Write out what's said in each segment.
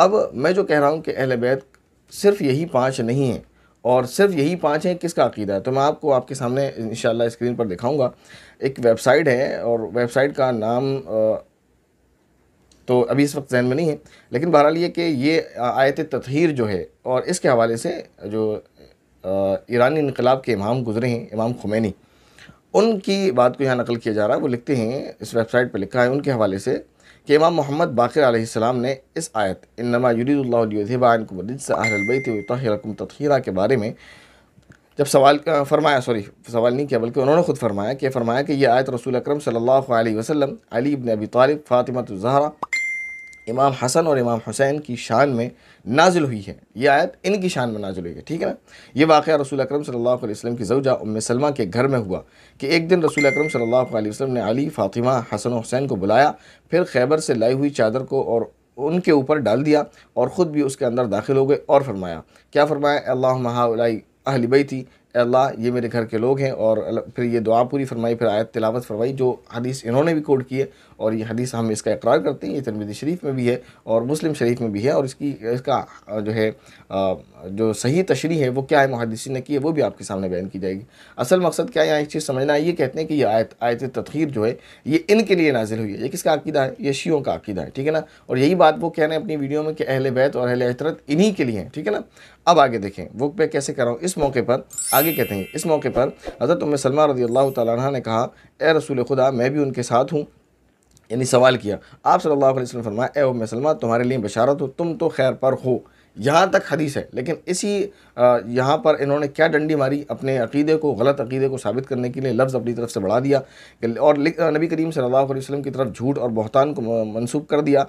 अब मैं जो कह रहा हूँ कि अहल बैत सिर्फ यही पाँच नहीं हैं और सिर्फ यही पाँच हैं किसका अकीदा है तो मैं आपको आपके सामने इन स्क्रीन पर दिखाऊँगा एक वेबसाइट है और वेबसाइट का नाम तो अभी इस वक्त जहन में नहीं है लेकिन बहरहाल ये कि ये आयत तथहर जो है और इसके हवाले से जो ईरानी इनकलाब के इमाम गुजरे हैं इमाम खुमैनी उनकी बात को यहाँ नकल किया जा रहा है वो लिखते हैं इस वेबसाइट पर लिखा है उनके हवाले से कि इमाम मोहम्मद बाकर आसमाम ने इस आयत इनमा युरीबानकुमरकम तखीरा के बारे में जब सवाल फरमाया सॉरी सवाल नहीं किया बल्कि उन्होंने खुद फरमाया कि फरमाया कि यह आयत रसूल अक्रम सल्ला वसलम अली इबन अबी तालिब फ़ातिमा जहरा इमाम हसन और इमाम हुसैन की शान में नाजिल हुई है यह आयत इनकी शान में नाजिल हुई है ठीक है ना ये वाक़ रसूल अकरम सल्लल्लाहु अलैहि वसल्लम की जवजा उम्म सलमा के घर में हुआ कि एक दिन रसूल अकरम सल्लल्लाहु अलैहि वसल्लम ने अली फ़ातिमा हसन हुसैन को बुलाया फिर खैबर से लाई हुई चादर को और उनके ऊपर डाल दिया और ख़ुद भी उसके अंदर दाखिल हो गए और फरमाया क्या फरमाया अल्लाह अहलबई थी अल्लाह ये मेरे घर के लोग हैं और फिर ये दुआ पूरी फरमाई फिर आयत तिलावत फरमाई जो हदीस इन्होंने भी कोट की है और ये हदीस हम इसका इकरार करते हैं ये तरमीद शरीफ में भी है और मुस्लिम शरीफ में भी है और इसकी इसका जो है जो सही तशरी है वो क्या है मुहदसी ने की है वो भी आपके सामने बयान की जाएगी असल मकसद क्या है यहाँ एक चीज़ समझना ये कहते हैं कि ये आयत आयत तखीर जो है ये इनके लिए नाजिल हुई है ये किसका अकीदा है ये शीयों का अकीदा है ठीक है ना और यही बात वो कह रहे हैं अपनी वीडियो में कि अहल बैत और अहल अहतरत इन्हीं के लिए हैं ठीक है ना अब आगे देखें वो मैं कैसे कर रहा हूँ इस मौके पर आगे आगे कहते हैं इस मौके पर हज़रत उम सलमा रजी अल्लाह तह ने कहा ए रसूल खुदा मैं भी उनके साथ हूँ यानी सवाल किया आप सल्लल्लाहु अलैहि वसल्लम फरमाया ए उम सलमा तुम्हारे लिए बशारत हो तुम तो खैर पर हो यहाँ तक हदीस है लेकिन इसी यहाँ पर इन्होंने क्या डंडी मारी अपने अकीदे को गलत अकीदे को साबित करने के लिए लफ्ज़ अपनी तरफ से बढ़ा दिया और नबी करीम सल्लल्लाहु अलैहि वसल्लम की तरफ झूठ और बहतान को मंसूब कर दिया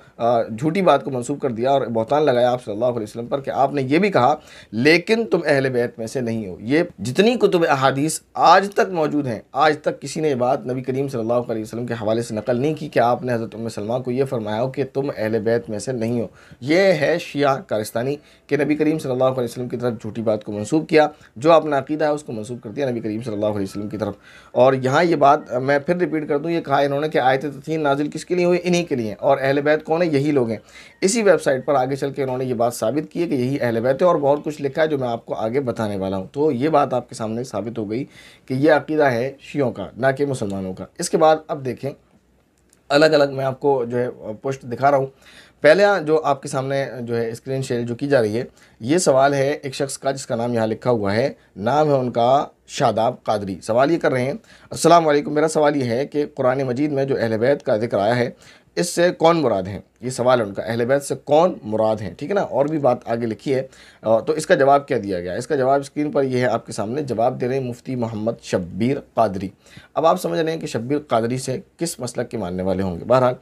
झूठी बात को मंसूब कर दिया और बहतान लगाया आप सल्लल्लाहु अलैहि वसल्लम पर कि आपने ये भी कहा लेकिन तुम अहल बैत में से नहीं हो ये जितनी कुतुब अहादीस आज तक मौजूद हैं आज तक किसी ने बात नबी करीम सल्लल्लाहु अलैहि वसल्लम के हवाले से नकल नहीं की कि आपने हज़रत उम सलमा को ये फरमाया हो कि तुम अहल बैत में से नहीं हो ये है शिया कारिस्तानी कि नबी करीम सल्लल्लाहु अलैहि वसल्लम की तरफ झूठी बात को मंसूब किया जो अपना अकीदा है उसको मंसूब कर दिया नबी करीम सल्लल्लाहु अलैहि वसल्लम की तरफ और यहाँ ये बात मैं फिर रिपीट कर दूँ ये कहा इन्होंने कि आयत तथीन तो नाजिल किसके लिए हुई इन्हीं के लिए और अहल बैत कौन है यही लोग हैं इसी वेबसाइट पर आगे चल के इन्होंने ये बात साबित की है कि यही अहल बैत है और बहुत कुछ लिखा है जो मैं आपको आगे बताने वाला हूँ तो ये बात आपके सामने साबित हो गई कि यह अकीदा है शीयों का ना कि मुसलमानों का इसके बाद अब देखें अलग अलग मैं आपको जो है पोस्ट दिखा रहा हूँ पहला जो आपके सामने जो है स्क्रीन शेयर जो की जा रही है ये सवाल है एक शख्स का जिसका नाम यहाँ लिखा हुआ है नाम है उनका शादाब कादरी सवाल ये कर रहे हैं अस्सलाम वालेकुम मेरा सवाल ये है कि कुरान मजीद में जो अहल बैत का जिक्र आया है इससे कौन मुराद हैं ये सवाल है उनका अहल बैत से कौन मुराद हैं ठीक है ना और भी बात आगे लिखी है तो इसका जवाब क्या दिया गया इसका जवाब स्क्रीन पर यह है आपके सामने जवाब दे रहे हैं मुफ्ती मोहम्मद शब्बीर कादरी अब आप समझ रहे हैं कि शब्बीर कादरी से किस मसलक के मानने वाले होंगे बहरहाल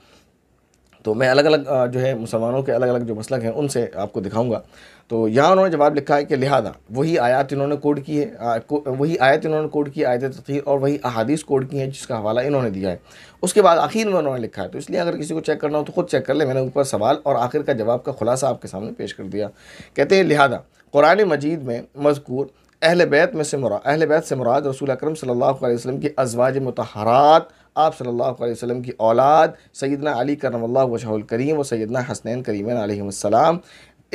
तो मैं अलग अलग जो है मुसलमानों के अलग अलग जो मसलक हैं उनसे आपको दिखाऊंगा तो यहाँ उन्होंने जवाब लिखा है कि लिहाजा वही आयात इन्होंने कोड की है को, वही आयत इन्होंने कोड की आयत तथीर और वही अहादीस कोड की है जिसका हवाला इन्होंने दिया है उसके बाद आखिर में उन्होंने लिखा है तो इसलिए अगर किसी को चेक करना हो तो खुद चेक कर ले मैंने ऊपर सवाल और आखिर का जवाब का खुलासा आपके सामने पेश कर दिया कहते हैं लिहाजा कुरान मजीद में मजकूर अहल बैत में से मुरा अहल बैत से मुराद रसूल अक्रम सल्ला वसलम की अजवाज मतहरात आप सल्लल्लाहु अलैहि वसल्लम की औलाद सैदना अली करम करीम व सैदना हसनैन करीम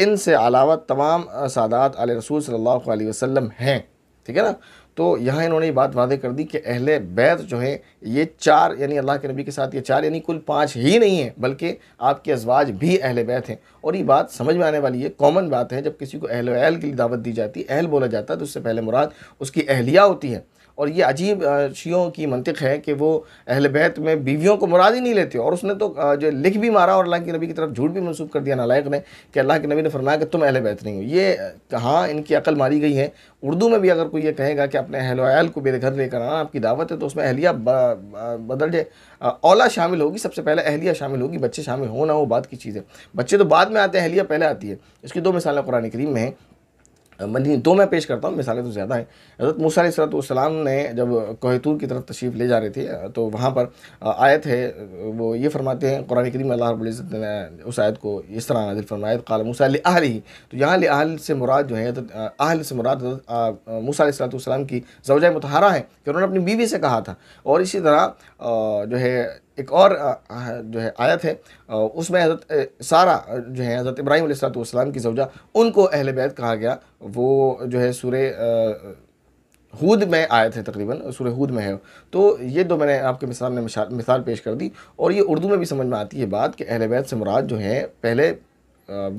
इन से अलावा तमाम सादात आल रसूल सल्लल्लाहु अलैहि वसल्लम हैं ठीक है ना तो यहाँ इन्होंने ये बात वादे कर दी कि अहले बैत जो है ये चार यानी अल्लाह के नबी के साथ ये चार यानी कुल पाँच ही नहीं है बल्कि आपके अजवाज भी अहले बैत हैं और ये बात समझ में आने वाली है कॉमन बात है जब किसी को अहल अहल के लिए दावत दी जाती है अहल बोला जाता है तो उससे पहले मुराद उसकी अहलिया होती है और ये अजीब शियों की मंतिक है कि वो अहल बैत में बीवियों को मुराद ही नहीं लेते और उसने तो जो लिख भी मारा और अल्लाह के नबी की तरफ झूठ भी मनसूख कर दिया नालायक ने कि अल्लाह के नबी ने फरमाया कि तुम अहल बैत नहीं हो ये कहाँ इनकी अकल मारी गई है उर्दू में भी अगर कोई ये कहेगा कि अपने अहल आयाल को मेरे घर लेकर आना आपकी दावत है तो उसमें अहलिया बदल औला शामिल होगी सबसे पहले अहलिया शामिल होगी बच्चे शामिल हो ना हो बात की चीज़ है बच्चे तो बाद में आते हैं अहलिया पहले आती है इसकी दो मिसालें कुरानी करीम में हैं मतलब दो मैं पेश करता हूँ मिसालें तो ज़्यादा हैं हज़रत मूसा सलाम ने जब कोहतूर की तरफ तशरीफ़ ले जा रहे थे तो वहाँ पर आयत है वो ये फरमाते हैं कुरान करीम अल्लाह रबुल्ज़त ने उस आयत को इस तरह नाजिल फरमाया कल मूसा आहल ही तो यहाँ आहल से मुराद जो है आहल से मुराद मूसा सलाम की जवजा मतहारा है कि उन्होंने अपनी बीवी से कहा था और इसी तरह जो है एक और जो है आयत है उसमें हज़रत सारा जो है हज़रत इब्राहिम सलाम की जवजा उनको अहल बैत कहा गया वो जो है सूर्य हूद में आयत है तकरीबन सूर्य हूद में है तो ये दो मैंने आपके ने मिसाल पेश कर दी और ये उर्दू में भी समझ में आती है बात कि अहल बैत से मुराद जो है पहले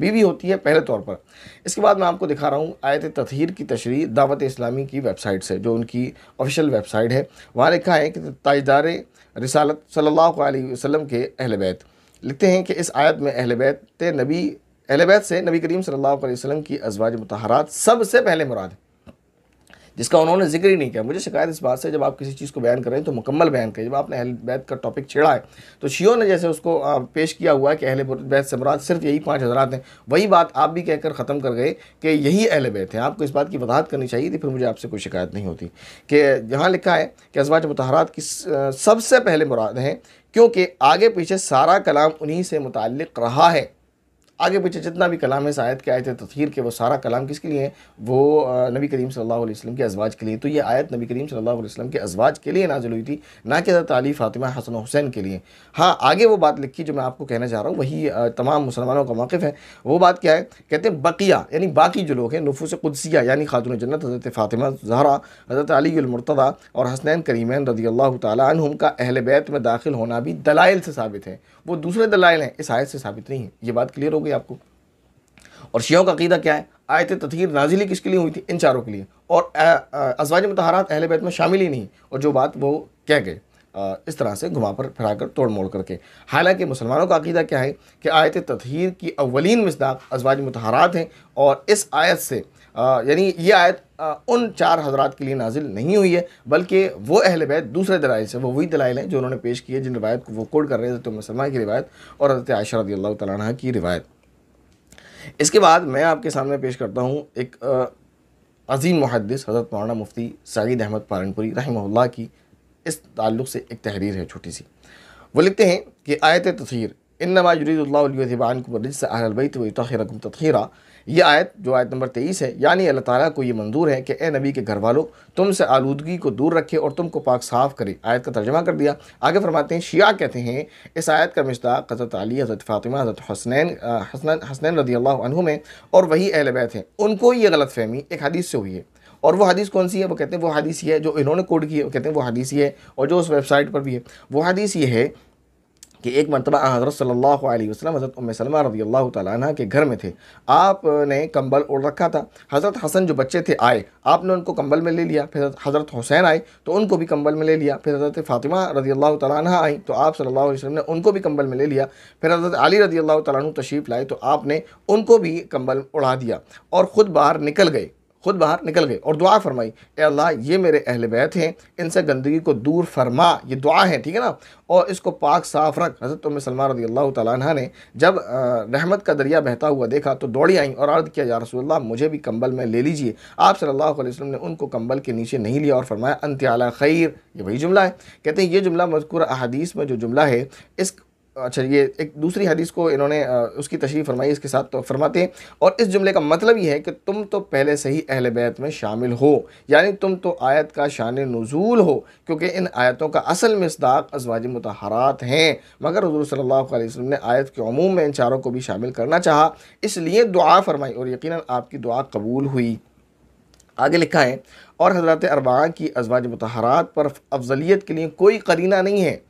बीवी होती है पहले तौर पर इसके बाद मैं आपको दिखा रहा हूँ आयत तथहर की तशरी दावत इस्लामी की वेबसाइट से जो उनकी ऑफिशियल वेबसाइट है वहाँ लिखा है कि ताजदार रसालत सल्लल्लाहु अलैहि वसल्लम के अहल बैत लिखते हैं कि इस आयत में अहल बैत नबी अहल बैत से नबी करीम सल्लल्लाहु अलैहि वसल्लम की अजवाज मतहरात सबसे पहले मुराद है जिसका उन्होंने जिक्र ही नहीं किया मुझे शिकायत इस बात से जब आप किसी चीज़ को बयान करें तो मुकम्मल बयान करें जब आपने अहल बैत का टॉपिक छेड़ा है तो शियो ने जैसे उसको पेश किया हुआ है कि अहल बैत से मुराद सिर्फ यही पाँच हजरात हैं वही बात आप भी कहकर ख़त्म कर गए कि यही अहल बैत हैं आपको इस बात की वजाहत करनी चाहिए थी फिर मुझे आपसे कोई शिकायत नहीं होती कि यहाँ लिखा है कि अजवाज मतहरात की सबसे पहले मुराद हैं क्योंकि आगे पीछे सारा कलाम उन्हीं से मुतल रहा है आगे पीछे जितना भी कलाम है आयत के आयत तथीर के वो सारा कलाम किसके लिए है वो नबी करीम सल्लल्लाहु अलैहि वसल्लम के अजवाज के लिए तो ये आयत नबी करीम सल्लल्लाहु अलैहि वसल्लम के अजवाज के लिए नाजिल हुई थी ना कि हज़रत अली फ़ातिमा हसन हुसैन के लिए हाँ आगे वो बात लिखी जो मैं आपको कहना चाह रहा हूँ वही तमाम मुसलमानों का मौक़ है वो बात क्या है कहते हैं बकिया यानी बाकी जो लोग हैं नफूस कुदसिया यानी खातून जन्नत हज़रत फ़ातिमा जहरा हज़रत अलीमरतदा और हसनैन करीमैन रदी अल्लाह तुम का अहल बैत में दाखिल होना भी दलाइल से साबित है वो दूसरे दलाइल हैं इस आयत से साबित नहीं है ये बात क्लियर हो गई होगी आपको और शियाओं का अकीदा क्या है आयत तथहर नाजिली किसके लिए हुई थी इन चारों के लिए और अजवाज मतहरात अहल बैत में शामिल ही नहीं और जो बात वो कह गए इस तरह से घुमा पर फिरा कर तोड़ मोड़ करके हालांकि मुसलमानों का अकीदा क्या है कि आयत तथहर की अवलिन मजदाक अजवाज मतहारात हैं और इस आयत से यानी ये आयत उन चार हजरात के लिए नाजिल नहीं हुई है बल्कि वो अहल बैत दूसरे दलाइल से वो वही दलाइल हैं जो उन्होंने पेश किए जिन रवायत को वो कोड कर रहे हैं तो मुसलमान की रवायत और हजरत आयशा रदी अल्लाह तह की रवायत इसके बाद मैं आपके सामने पेश करता हूँ एक अजीम मुहदस हज़रत मौलाना मुफ्ती सईद अहमद पारनपुरी रहमल्ला की इस ताल्लुक़ से एक तहरीर है छोटी सी वो लिखते हैं कि आयत तथहर इन नवाजुरीदिल्लाबान को बरज से अहलबैत यह आयत जो आयत नंबर तेईस है यानी अल्लाह ताला को ये मंजूर है कि ए नबी के घर वालों तुमसे आलूदगी को दूर रखे और तुमको पाक साफ करे आयत का तर्जमा कर दिया आगे फरमाते हैं शिया कहते हैं इस आयत का मश्ताक हज़रत अली हज़रत फ़ातिमा हज़रत हसनैन हसन हसनैन रदी अल्लाह में और वही अहल बैत हैं उनको ये गलत फहमी एक हदीस से हुई है और वो हदीस कौन सी है वो कहते हैं वो हदीस ये है जो इन्होंने कोड की है वो कहते हैं वो हदीस ये है और जो उस वेबसाइट पर भी है वो हदीस ये है कि एक मरतबा हज़रत सल्ला वसलम हज़रत उम्म सलमा अल्लाह तह के घर में थे आपने कंबल ओढ़ रखा था हज़रत हसन जो बच्चे थे आए आपने उनको कंबल में ले लिया फिर हज़रत हुसैन आए तो उनको भी कंबल में ले लिया फिर हज़रत फ़ातिमा रज़ी अल्लाह तह आई तो आप सल्ला वसलम ने उनको भी कंबल में ले लिया फिर हज़रत अली रज़ी अल्लाह तशरीफ़ लाए तो आपने उनको भी कंबल उड़ा दिया और ख़ुद बाहर निकल गए खुद बाहर निकल गए और दुआ फरमाई ए अल्लाह ये मेरे अहल बैत हैं इनसे गंदगी को दूर फरमा ये दुआ है ठीक है ना और इसको पाक साफ रख हज़रत उम सलमान रदी अल्लाह तला ने जब रहमत का दरिया बहता हुआ देखा तो दौड़ी आई और अर्द किया या रसूलल्लाह मुझे भी कंबल में ले लीजिए आप सल्लल्लाहु अलैहि वसल्लम ने उनको कंबल के नीचे नहीं लिया और फरमाया अंत्याला खैर ये वही जुमला है कहते हैं ये जुमला मजकूर अहादीस में जो जुमला है इस अच्छा ये एक दूसरी हदीस को इन्होंने उसकी तशरी फरमाई इसके साथ तो फरमाते हैं और इस जुमले का मतलब ये है कि तुम तो पहले से ही अहल बैत में शामिल हो यानी तुम तो आयत का शान नज़ूल हो क्योंकि इन आयतों का असल मसदाक अजवाज मतहरात हैं मगर हजूर सल्ला वसम ने आयत के अमूम में इन चारों को भी शामिल करना चाहा इसलिए दुआ फरमाई और यकीन आपकी दुआ कबूल हुई आगे लिखा है और हजरत अरबा की अजवाज मतहरात पर अफजलियत के लिए कोई करीना नहीं है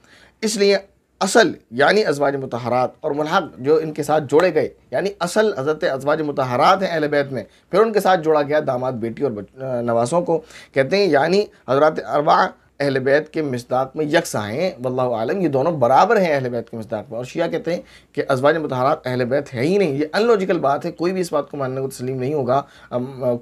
इसलिए असल यानी अजवाज मतहरात और मलहक जो इनके साथ जोड़े गए यानी असल हज़रत अजवाज मतहरात हैं अहल बैत में फिर उनके साथ जोड़ा गया दामाद बेटी और नवासों को कहते हैं यानी हजरत अरबा अहल बैत के मजदाक में यकसा हैं वल्ला आलम ये दोनों बराबर हैं अहल बैत के मसदाक में और शिया कहते हैं कि अजवाज मतहारा अहल बैत है ही नहीं ये अनलॉजिकल बात है कोई भी इस बात को मानने को तस्लीम नहीं होगा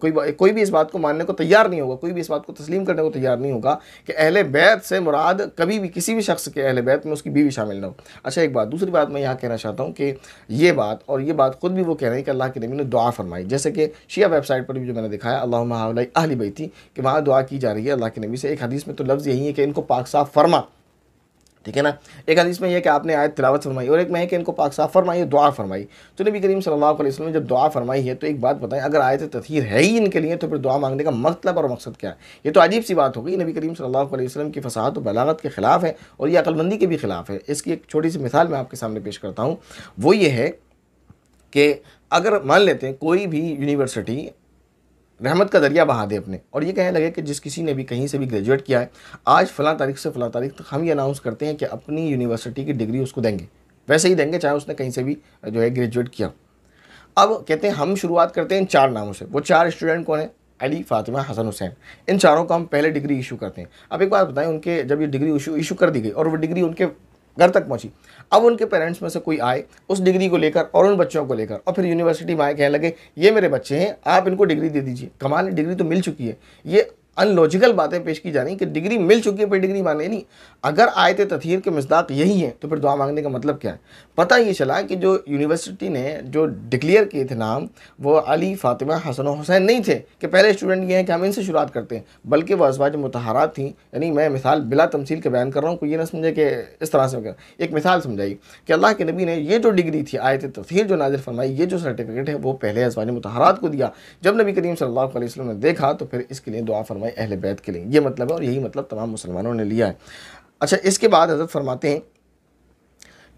कोई कोई भी इस बात को मानने को तैयार नहीं होगा कोई भी इस बात को तस्लीम करने को तैयार नहीं होगा कि अहल बैत से मुराद कभी भी किसी भी शख्स के अहल बैत में उसकी बीवी शामिल ना हो अच्छा एक बात दूसरी बात मैं यहाँ कहना चाहता हूँ कि ये बात और ये बात खुद भी वो कह रहे हैं कि अल्लाह के नबी ने दुआ फरमाई जैसे कि शिया वेबसाइट पर भी जो मैंने दिखाया अल्लाह अहली बई थी कि वहाँ दुआ की जा रही है अल्लाह के नबी से एक हदीस में तो लफ्ज़ यही है कि इनको पाक साफ फरमा ठीक है ना एक हदीस में यह कि आपने आयत तिलावत फरमाई और एक में है कि इनको पाक साफ फरमाई दुआ फरमाई तो नबी करीम सल्लल्लाहु अलैहि वसल्लम ने जब दुआ फरमाई है तो एक बात बताएं अगर आयत तथहर है ही इनके लिए तो फिर दुआ मांगने का मतलब और मकसद क्या है ये तो अजीब सी बात हो गई नबी करीम सल्लल्लाहु अलैहि वसल्लम की फसाहत और बलागत के ख़िलाफ़ है और ये अकलमंदी के भी ख़िलाफ़ है इसकी एक छोटी सी मिसाल मैं आपके सामने पेश करता हूँ वो ये है कि अगर मान लेते हैं कोई भी यूनिवर्सिटी रहमत का दरिया बहा दे अपने और ये कहने लगे कि जिस किसी ने भी कहीं से भी ग्रेजुएट किया है आज फ़लाँ तारीख से फ़लाँ तारीख तक हम ये अनाउंस करते हैं कि अपनी यूनिवर्सिटी की डिग्री उसको देंगे वैसे ही देंगे चाहे उसने कहीं से भी जो है ग्रेजुएट किया अब कहते हैं हम शुरुआत करते हैं चार नामों से वो चार स्टूडेंट कौन है अली फातिमा हसन हुसैन इन चारों को हम पहले डिग्री इशू करते हैं अब एक बात बताएं उनके जब ये डिग्री इशू इशू कर दी गई और वो डिग्री उनके घर तक पहुंची अब उनके पेरेंट्स में से कोई आए उस डिग्री को लेकर और उन बच्चों को लेकर और फिर यूनिवर्सिटी में आए कहने लगे ये मेरे बच्चे हैं आप इनको डिग्री दे दीजिए कमाल डिग्री तो मिल चुकी है ये अनलॉजिकल बातें पेश की जा रही कि डिग्री मिल चुकी है पर डिग्री माने नहीं अगर आयत तथहर के मजदाक यही है तो फिर दुआ मांगने का मतलब क्या है पता ये चला कि जो यूनिवर्सिटी ने जो डिक्लेयर किए थे नाम वो अली फातिमा हसन हुसैन नहीं थे कि पहले स्टूडेंट ये हैं कि हम इनसे शुरुआत करते हैं बल्कि वह असवाज मतहारात थी यानी मैं मिसाल बिला तमसील के बयान कर रहा हूँ कोई ये ना समझे कि इस तरह से एक मिसाल समझाई कि अल्लाह के नबी ने यह जो डिग्री थी आयत तथहर जो नाजिर फरमाई ये जो सर्टिफिकेट है वो पहले असवाज मतहारात को दिया जब नबी करीम सल्ला वसलम ने देखा तो फिर इसके लिए दुआ फरमाई हैं अहल बैत के लिए ये मतलब है और यही मतलब तमाम मुसलमानों ने लिया है अच्छा इसके बाद हजरत फरमाते हैं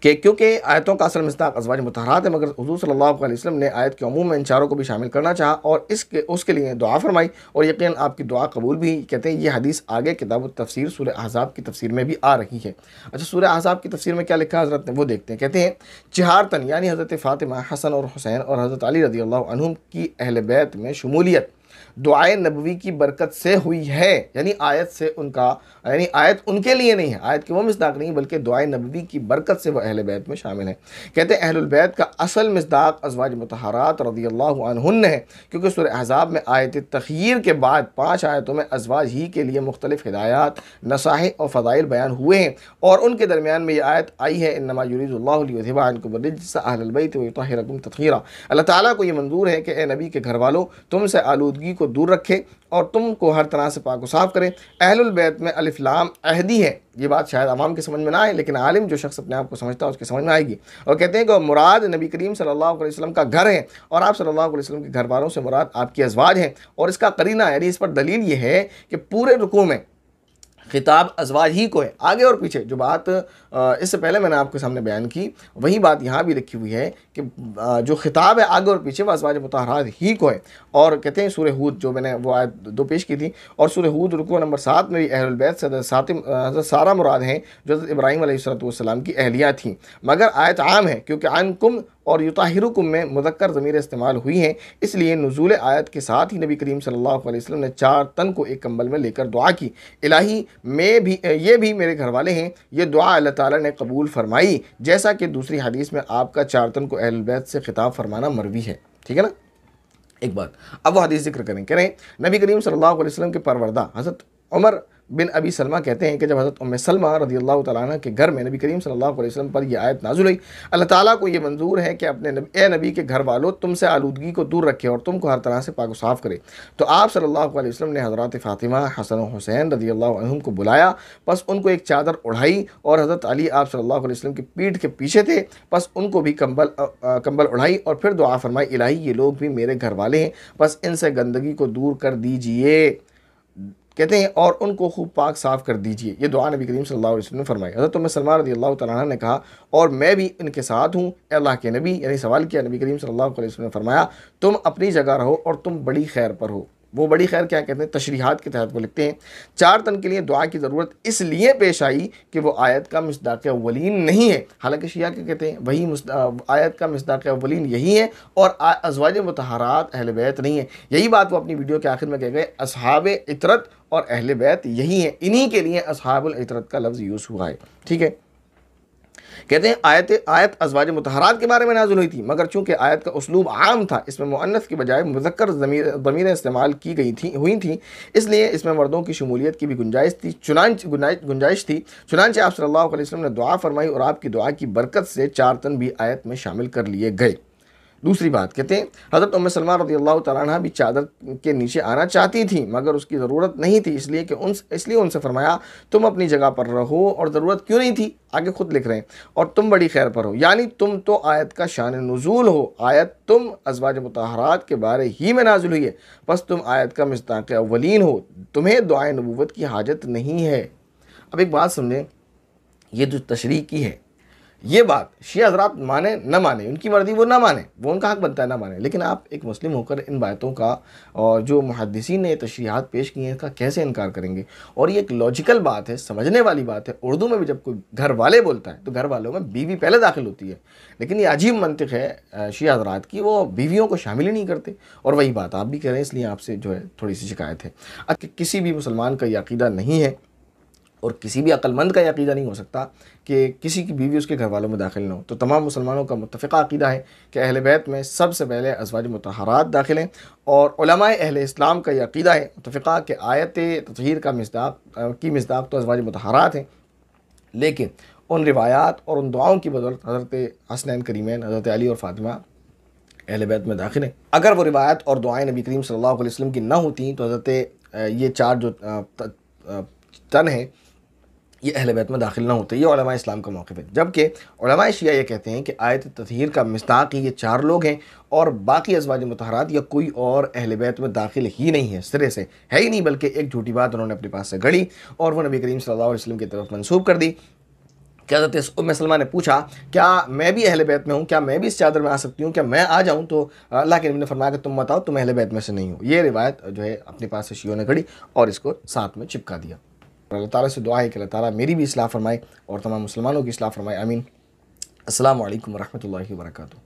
कि क्योंकि आयतों का असल मस्ताक अजवाज मतहरात है मगर हजू सल्ला वसलम ने आयत के अमूम में इन चारों को भी शामिल करना चाहा और इसके उसके लिए दुआ फरमाई और यकीन आपकी दुआ कबूल भी कहते हैं ये हदीस आगे किताब तफसर सूर अहजाब की तफसीर में भी आ रही है अच्छा सूर अहजाब की तफसीर में क्या लिखा हज़रत ने वो देखते हैं कहते हैं तन यानी हज़रत फ़ातिमा हसन और हुसैन और हज़रत अली रजी अल्लाम की अहल बैत में शमूलियत दुआए नबवी की बरकत से हुई है यानी आयत से उनका यानी आयत उनके लिए नहीं है आयत के वो मसदाक नहीं बल्कि दुआए नबवी की बरकत से वह अहल बैत में शामिल है कहते हैं अहलबैत का असल मजदाक अजवाज मतहरात रदी अल्लाहन है क्योंकि सुर अहजाब में आयत तखीर के बाद पाँच आयतों में अजवाज ही के लिए मुख्तलिफ हदायत नसाह और फ़जाइल बयान हुए हैं और उनके दरमियान में ये आयत आई है इन युरीज़ल्लाबा तहरकुम तखीरा अल्लाह ताली को यह मंजूर है कि ए नबी के घर वालों तुमसे आलूदगी को को दूर रखें और तुम को हर तरह से पाक साफ करें अहलबैत में अलफ़लाम अहदी है ये बात शायद आवाम के समझ में ना आए लेकिन आलिम जो शख्स अपने आप को समझता है उसके समझ में आएगी और कहते हैं कि मुराद नबी करीम सल्लल्लाहु अलैहि वसल्लम का घर है और आप सल्लल्लाहु अलैहि वसल्लम के घर वालों से मुराद आपकी अजवाज हैं और इसका करीना यानी इस पर दलील ये है कि पूरे रुकू में खिताब अजवाज ही को है आगे और पीछे जो बात इससे पहले मैंने आपके सामने बयान की वही बात यहाँ भी लिखी हुई है कि जो खिताब है आगे और पीछे वह अजवाज मतहरा ही को है और कहते हैं सूर्य हूद जो मैंने वो आयत दो पेश की थी और सूर्य हूद रुको नंबर सात में अहलबैत सातिम सारा मुराद हैं जो इब्राहिम सलाम की अहलियाँ थी मगर आयत आम है क्योंकि आन कुम और युताहिरुकुम में मुदक्कर ज़मीर इस्तेमाल हुई हैं इसलिए नजूल आयत के साथ ही नबी करीम सल्लल्लाहु अलैहि वसल्लम ने चार तन को एक कंबल में लेकर दुआ की इलाही मैं भी ये भी मेरे घर वाले हैं ये दुआ अल्लाह ताला ने कबूल फरमाई जैसा कि दूसरी हदीस में आपका चार तन को अहलबैत से खिताब फरमाना मरवी है ठीक है ना एक बात अब वह हदीस जिक्र करें करें नबी करीम सल्लल्लाहु अलैहि वसल्लम के परवरदा हज़रत उमर बिन अबी सलमा कहते हैं कि जब हज़रत उम सलमा रदी अल्लाह ताली के घर में नबी करीम सल्लल्लाहु अलैहि वसल्लम पर यह आयत नाजुल हुई अल्लाह ताला को ये मंजूर है कि अपने नब ए नबी के घर वालों तुमसे आलूदगी को दूर रखे और तुमको हर तरह से पाक साफ़ करे तो आप सल्लल्लाहु अलैहि वसल्लम ने हज़रत फ़ातिमा हसन हुसैन रदी अल्लाह को बुलाया बस उनको एक चादर उड़ाई और हज़रत अली आप सल्लल्लाहु अलैहि वसल्लम की पीठ के पीछे थे बस उनको भी कम्बल कंबल उड़ाई और फिर दुआ फरमाई इलाही ये लोग भी मेरे घर वाले हैं बस इनसे गंदगी को दूर कर दीजिए कहते हैं और उनको खूब पाक साफ़ कर दीजिए ये दुआ नबी करीम सल्लल्लाहु अलैहि वसल्लम ने फरमाई हज़रत उम्र सलमान रदी अल्लाह तला ने कहा और मैं भी इनके साथ हूँ अल्लाह के नबी यानी सवाल किया नबी करीम सल्लल्लाहु अलैहि वसल्लम ने फरमाया तुम अपनी जगह रहो और तुम बड़ी खैर पर हो वो बड़ी खैर क्या कहते हैं तशरीहत के तहत वो लिखते हैं चार तन के लिए दुआ की ज़रूरत इसलिए पेश आई कि वो आयत का मसदाक अवलिन नहीं है हालांकि शिया क्या कहते हैं वही आयत का मसदाक अवलिन यही है और अजवाज मतहारात अहल बैत नहीं है यही बात वो अपनी वीडियो के आखिर में कह गए असहाब इतरत और अहल बैत यही है इन्हीं के लिए असहाबुल इतरत का लफ्ज़ यूज़ हुआ है ठीक है कहते हैं आयत आयत अजवाज मतहरात के बारे में नाजुल हुई थी मगर चूंकि आयत का उसलूब आम था इसमें मुअन्नस की बजाय मुजक्कर ज़मीर इस्तेमाल की गई थी हुई थी इसलिए इसमें मर्दों की शमूलियत की भी गुंजाइश थी चुनान गुंजाइश थी चुनानच आप सल्ला वसलम ने दुआ फरमाई और आपकी दुआ की बरकत से चार तन भी आयत में शामिल कर लिए गए दूसरी बात कहते हैं हज़रत उम सलमा रदी अल्लाह तारा भी चादर के नीचे आना चाहती थी मगर उसकी ज़रूरत नहीं थी इसलिए कि उन इसलिए उनसे फरमाया तुम अपनी जगह पर रहो और ज़रूरत क्यों नहीं थी आगे खुद लिख रहे हैं और तुम बड़ी खैर पर हो यानी तुम तो आयत का शान नज़ूल हो आयत तुम अजवाज मतहरात के बारे ही में नाजुल हुई है बस तुम आयत का मस्ताक अवलिन हो तुम्हें दुआ नबूत की हाजत नहीं है अब एक बात समझें ये जो तशरी की है ये बात शिया हजरात माने न माने उनकी मर्जी वो ना माने वो उनका हक बनता है ना माने लेकिन आप एक मुस्लिम होकर इन बातों का और जो मुहदसिन ने तशरीहत पेश किए हैं इसका कैसे इनकार करेंगे और ये एक लॉजिकल बात है समझने वाली बात है उर्दू में भी जब कोई घर वाले बोलता है तो घर वालों में बीवी पहले दाखिल होती है लेकिन ये अजीब मनतिक है शिया हजरात की वो बीवियों को शामिल ही नहीं करते और वही बात आप भी कह रहे हैं इसलिए आपसे जो है थोड़ी सी शिकायत है अच्छा किसी भी मुसलमान का यकीदा नहीं है और किसी भी अक्लमंद का यकीदा नहीं हो सकता कि किसी की बीवी उसके घर वालों में दाखिल ना हो तो तमाम मुसलमानों का मुतफ़ा अकीदा है कि अहल बैत में सबसे पहले अजवाज मतहरात दाखिल हैं और अहल इस्लाम का यह अकीदा है मुतफ़ा के आयत तहर का मजदाक की मजदाक तो अजवाज मतहरात हैं लेकिन उन रिवायात और उन दुआओं की बदौलत हज़रत हसनैन करीमैन हज़रत अली और फातिमा अहल बैत में दाखिल हैं अगर वो रिवायत और दुआएँ नबी करीम सल्ला वसलम की ना होती तो हज़रत ये चार जो तन है ये अहल बैत में दाखिल ना होते ये इस्लाम का मौक़ है जबकि शिया ये कहते हैं कि आयत तथहर का मस्ताक ही ये चार लोग हैं और बाकी अजवाज मतहरात या कोई और अहल बैत में दाखिल ही नहीं है सिरे से है ही नहीं बल्कि एक झूठी बात उन्होंने अपने पास से गढ़ी और वह नबी करीम सल्लल्लाहु की तरफ मनसूब कर दी क्या हज़रत उम सलमा ने पूछा क्या मैं भी अहल बैत में हूँ क्या मैं भी इस चादर में आ सकती हूँ क्या मैं आ जाऊँ तो अल्लाह के नबी ने फरमाया कि तुम बताओ तुम अहल बैत में से नहीं हो ये रिवायत जो है अपने पास से शियो ने खड़ी और इसको साथ में चिपका दिया अल्लाह ताला से दुआ है कि अल्लाह ताला मेरी भी इसलाह फरमाए और तमाम मुसलमानों की इसलाह फरमाए आमीन असल वरहमल वर्क